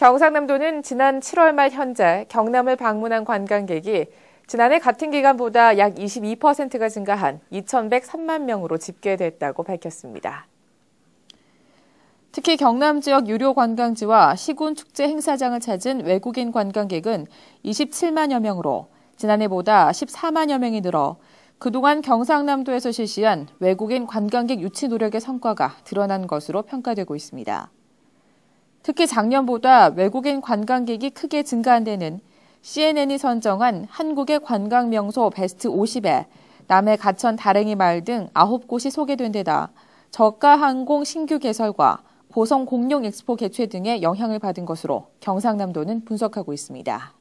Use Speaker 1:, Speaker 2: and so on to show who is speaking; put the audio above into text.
Speaker 1: 경상남도는 지난 7월 말 현재 경남을 방문한 관광객이 지난해 같은 기간보다 약 22%가 증가한 2,103만 명으로 집계됐다고 밝혔습니다. 특히 경남 지역 유료 관광지와 시군 축제 행사장을 찾은 외국인 관광객은 27만여 명으로 지난해보다 14만여 명이 늘어 그동안 경상남도에서 실시한 외국인 관광객 유치 노력의 성과가 드러난 것으로 평가되고 있습니다. 특히 작년보다 외국인 관광객이 크게 증가한 데는 CNN이 선정한 한국의 관광 명소 베스트 50에 남해 가천 다랭이 마을 등 9곳이 소개된 데다 저가 항공 신규 개설과 보성 공룡 엑스포 개최 등의 영향을 받은 것으로 경상남도는 분석하고 있습니다.